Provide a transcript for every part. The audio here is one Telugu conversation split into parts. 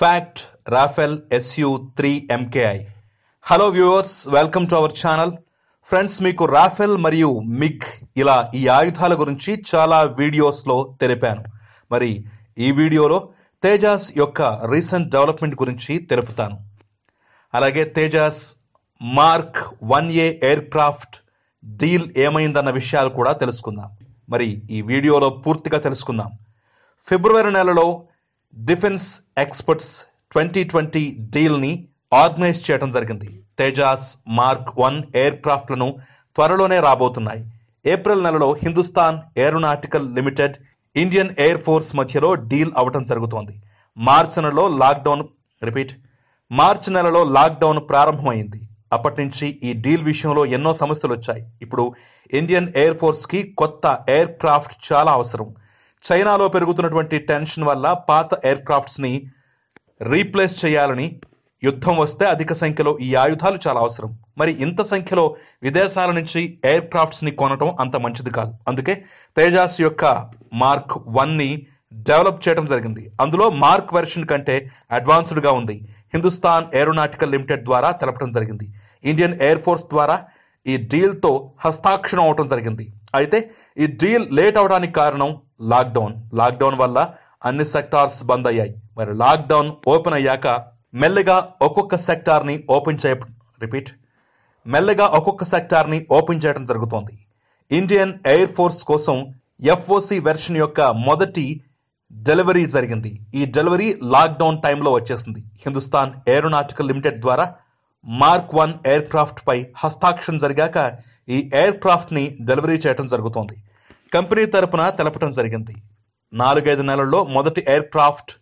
fact Rafale SU three MKI hello viewers welcome to our channel friends మీకు రాఫెల్ మరియు మిగ్ ఇలా ఈ ఆయుధాల గురించి చాలా వీడియోస్లో తెలిపాను మరి ఈ వీడియోలో తేజాస్ యొక్క రీసెంట్ డెవలప్మెంట్ గురించి తెలుపుతాను అలాగే Tejas mark one A aircraft deal ఏమైందన్న విషయాలు కూడా తెలుసుకుందాం మరి ఈ వీడియోలో పూర్తిగా తెలుసుకుందాం ఫిబ్రవరి నెలలో డిఫెన్స్ ఎక్స్పర్ట్స్ ట్వంటీ ట్వంటీ డీల్ని ఆర్గనైజ్ చేయడం జరిగింది తేజాస్ మార్క్ వన్ ఎయిర్ క్రాఫ్ట్లను త్వరలోనే రాబోతున్నాయి ఏప్రిల్ నెలలో Hindustan Aeronautical Limited Indian Air Force మధ్యలో డీల్ అవడం జరుగుతోంది మార్చి నెలలో లాక్డౌన్ రిపీట్ మార్చి నెలలో లాక్డౌన్ ప్రారంభమైంది అప్పటి నుంచి ఈ డీల్ విషయంలో ఎన్నో సమస్యలు వచ్చాయి ఇప్పుడు ఇండియన్ ఎయిర్ ఫోర్స్కి కొత్త ఎయిర్ క్రాఫ్ట్ చాలా అవసరం చైనాలో పెరుగుతున్నటువంటి టెన్షన్ వల్ల పాత ఎయిర్ క్రాఫ్ట్స్ని రీప్లేస్ చేయాలని యుద్ధం వస్తే అధిక సంఖ్యలో ఈ ఆయుధాలు చాలా అవసరం మరి ఇంత సంఖ్యలో విదేశాల నుంచి ఎయిర్ క్రాఫ్ట్స్ని కొనటం అంత మంచిది కాదు అందుకే తేజాస్ యొక్క మార్క్ వన్ని డెవలప్ చేయడం జరిగింది అందులో మార్క్ వెర్షన్ కంటే అడ్వాన్స్డ్గా ఉంది హిందుస్థాన్ ఏరోనాటికల్ లిమిటెడ్ ద్వారా తెలపడం జరిగింది ఇండియన్ ఎయిర్ ఫోర్స్ ద్వారా ఈ డీల్తో హస్తాక్షరం అవటం జరిగింది అయితే ఈ డీల్ లేట్ అవడానికి కారణం లాక్డౌన్ లాక్డౌన్ వల్ల అన్ని సెక్టార్స్ బంద్ అయ్యాయి మరి లాక్డౌన్ ఓపెన్ అయ్యాక మెల్లగా ఒక్కొక్క సెక్టార్ని ఓపెన్ చేయ రిపీట్ మెల్లగా ఒక్కొక్క సెక్టార్ని ఓపెన్ చేయడం జరుగుతోంది ఇండియన్ ఎయిర్ ఫోర్స్ కోసం ఎఫ్ఓసి వెర్షన్ యొక్క మొదటి డెలివరీ జరిగింది ఈ డెలివరీ లాక్డౌన్ టైంలో వచ్చేసింది హిందుస్థాన్ ఏరోనాటికల్ లిమిటెడ్ ద్వారా మార్క్ వన్ ఎయిర్ క్రాఫ్ట్ పై హస్తాక్షరం జరిగాక ఈ ఎయిర్ క్రాఫ్ట్ని డెలివరీ చేయడం జరుగుతోంది కంపెనీ తరపున తెలపడం జరిగింది నాలుగైదు నెలల్లో మొదటి ఎయిర్ క్రాఫ్ట్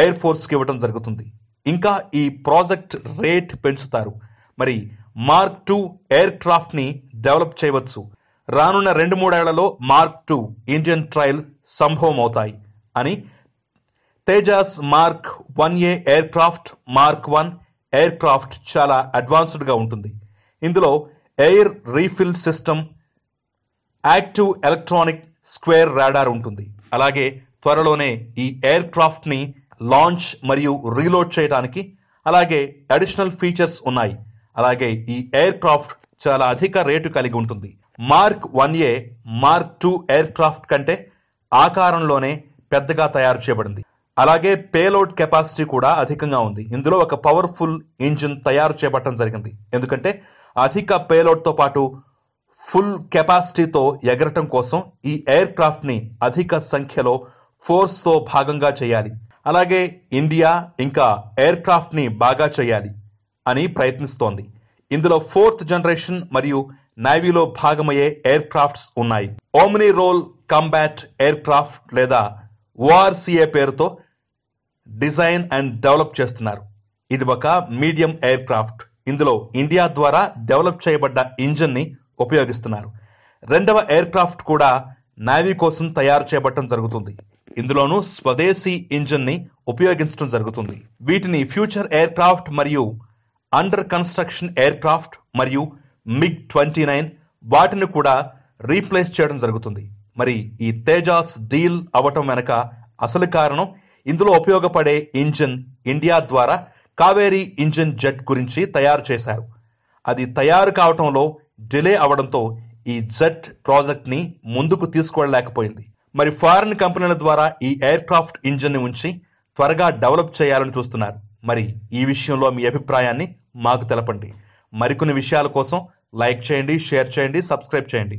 ఎయిర్ ఫోర్స్కి ఇవ్వడం జరుగుతుంది ఇంకా ఈ ప్రాజెక్ట్ రేట్ పెంచుతారు మరి మార్క్ టూ ఎయిర్ క్రాఫ్ట్ని డెవలప్ చేయవచ్చు రానున్న రెండు మూడేళ్లలో మార్క్ టూ ఇండియన్ ట్రయల్ సంభవం అవుతాయి అని Tejas mark one A aircraft mark one aircraft చాలా అడ్వాన్స్డ్గా ఉంటుంది ఇందులో air refill system active electronic square radar ఉంటుంది అలాగే త్వరలోనే ఈ ఎయిర్ క్రాఫ్ట్ని లాంచ్ మరియు రీలోడ్ చేయడానికి అలాగే అడిషనల్ ఫీచర్స్ ఉన్నాయి అలాగే ఈ ఎయిర్ క్రాఫ్ట్ చాలా అధిక రేటు కలిగి ఉంటుంది mark one A mark two aircraft కంటే ఆకారంలోనే పెద్దగా తయారు చేయబడింది అలాగే పేలోడ్ కెపాసిటీ కూడా అధికంగా ఉంది ఇందులో ఒక పవర్ఫుల్ ఇంజిన్ తయారు చేపట్టడం జరిగింది ఎందుకంటే అధిక పేలోడ్తో పాటు ఫుల్ కెపాసిటీతో ఎగరటం కోసం ఈ ఎయిర్ క్రాఫ్ట్ని అధిక సంఖ్యలో ఫోర్స్తో భాగంగా చేయాలి అలాగే ఇండియా ఇంకా ఎయిర్ క్రాఫ్ట్ని బాగా చేయాలి అని ప్రయత్నిస్తోంది ఇందులో ఫోర్త్ జనరేషన్ మరియు నేవీలో భాగమయ్యే ఎయిర్ క్రాఫ్ట్స్ ఉన్నాయి omni role combat aircraft లేదా ఓఆర్సీఏ పేరుతో డిజైన్ అండ్ డెవలప్ చేస్తున్నారు ఇది ఒక మీడియం ఎయిర్ క్రాఫ్ట్ ఇందులో ఇండియా ద్వారా డెవలప్ చేయబడ్డ ఇంజిన్ని ఉపయోగిస్తున్నారు రెండవ ఎయిర్ క్రాఫ్ట్ కూడా నావీ కోసం తయారు చేయబడటం జరుగుతుంది ఇందులోనూ స్వదేశీ ఇంజిన్ని ఉపయోగించడం జరుగుతుంది వీటిని ఫ్యూచర్ ఎయిర్ క్రాఫ్ట్ మరియు అండర్ కన్స్ట్రక్షన్ ఎయిర్ క్రాఫ్ట్ మరియు మిగ్ ట్వంటీ నైన్ వాటిని కూడా రీప్లేస్ చేయడం జరుగుతుంది మరి ఈ తేజాస్ డీల్ అవటం వెనక అసలు కారణం ఇందులో ఉపయోగపడే ఇంజిన్ ఇండియా ద్వారా కావేరీ ఇంజిన్ జెట్ గురించి తయారు చేశారు అది తయారు కావటంలో డిలే అవడంతో ఈ జెట్ ప్రాజెక్ట్ని ముందుకు తీసుకువెళ్ళలేకపోయింది మరి ఫారిన్ కంపెనీల ద్వారా ఈ ఎయిర్ క్రాఫ్ట్ ఇంజిన్ని ఉంచి త్వరగా డెవలప్ చేయాలని చూస్తున్నారు మరి ఈ విషయంలో మీ అభిప్రాయాన్ని మాకు తెలపండి మరికొన్ని విషయాల కోసం లైక్ చేయండి షేర్ చేయండి సబ్స్క్రైబ్ చేయండి